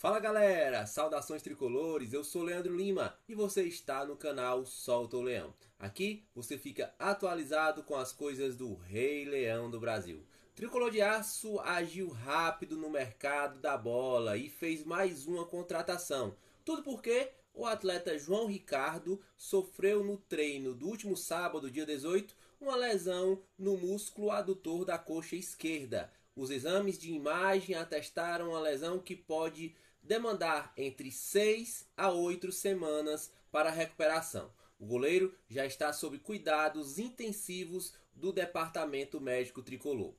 Fala galera, saudações tricolores, eu sou Leandro Lima e você está no canal Solta o Leão. Aqui você fica atualizado com as coisas do Rei Leão do Brasil. Tricolor de Aço agiu rápido no mercado da bola e fez mais uma contratação. Tudo porque o atleta João Ricardo sofreu no treino do último sábado, dia 18, uma lesão no músculo adutor da coxa esquerda. Os exames de imagem atestaram uma lesão que pode demandar entre 6 a 8 semanas para recuperação. O goleiro já está sob cuidados intensivos do Departamento Médico Tricolor.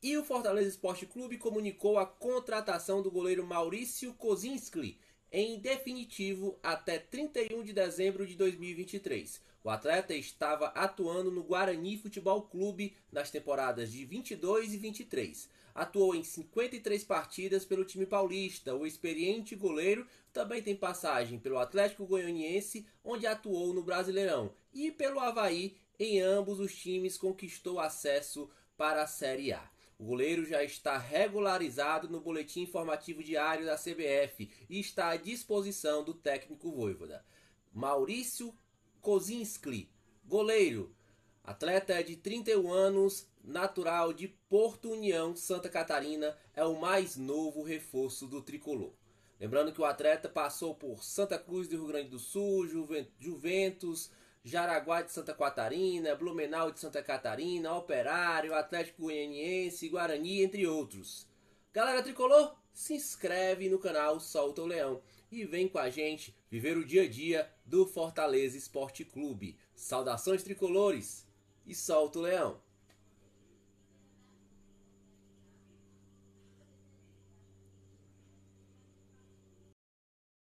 E o Fortaleza Esporte Clube comunicou a contratação do goleiro Maurício Kozinski, em definitivo até 31 de dezembro de 2023. O atleta estava atuando no Guarani Futebol Clube nas temporadas de 22 e 23. Atuou em 53 partidas pelo time paulista. O experiente goleiro também tem passagem pelo Atlético Goianiense, onde atuou no Brasileirão, e pelo Havaí. Em ambos os times conquistou acesso para a Série A. O goleiro já está regularizado no boletim informativo diário da CBF e está à disposição do técnico Voivoda. Maurício Kozinski, goleiro, atleta de 31 anos, natural de Porto União, Santa Catarina, é o mais novo reforço do tricolor. Lembrando que o atleta passou por Santa Cruz do Rio Grande do Sul, Juventus Jaraguá de Santa Catarina, Blumenau de Santa Catarina, Operário, Atlético Goianiense, Guarani, entre outros. Galera tricolor, se inscreve no canal Solta o Leão e vem com a gente viver o dia a dia do Fortaleza Esporte Clube. Saudações tricolores e solta o Leão!